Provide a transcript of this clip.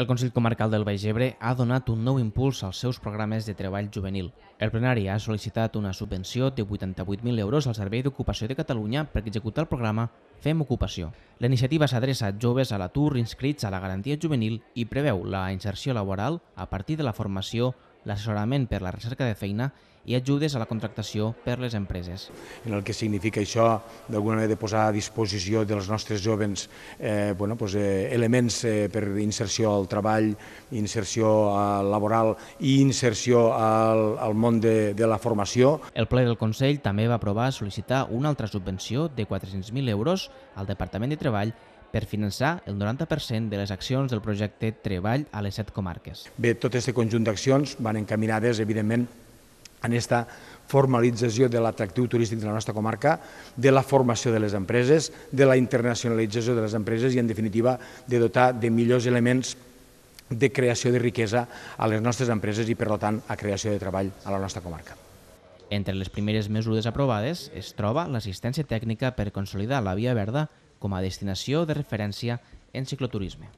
El Consell Comarcal del Baix Ebre ha donat un nou impuls als seus programes de treball juvenil. El plenari ha sol·licitat una subvenció de 88.000 euros al Servei d'Ocupació de Catalunya per executar el programa Fem Ocupació. La iniciativa s'adreça a joves a l'atur inscrits a la garantia juvenil i preveu la inserció laboral a partir de la formació l'assessorament per la recerca de feina i ajudes a la contractació per les empreses. En el que significa això, d'alguna manera, de posar a disposició dels nostres jovens eh, bueno, pues, eh, elements eh, per inserció al treball, inserció eh, laboral i inserció al, al món de, de la formació. El ple del Consell també va aprovar sol·licitar una altra subvenció de 400.000 euros al Departament de Treball per finançar el 90% de les accions del projecte Treball a les set comarques. Bé, tot aquest conjunt d'accions van encaminades, evidentment, en aquesta formalització de l'atractiu turístic de la nostra comarca, de la formació de les empreses, de la internacionalització de les empreses i, en definitiva, de dotar de millors elements de creació de riquesa a les nostres empreses i, per tant, a creació de treball a la nostra comarca. Entre les primeres mesures aprovades es troba l'assistència tècnica per consolidar la via verda com a destinació de referència en cicloturisme.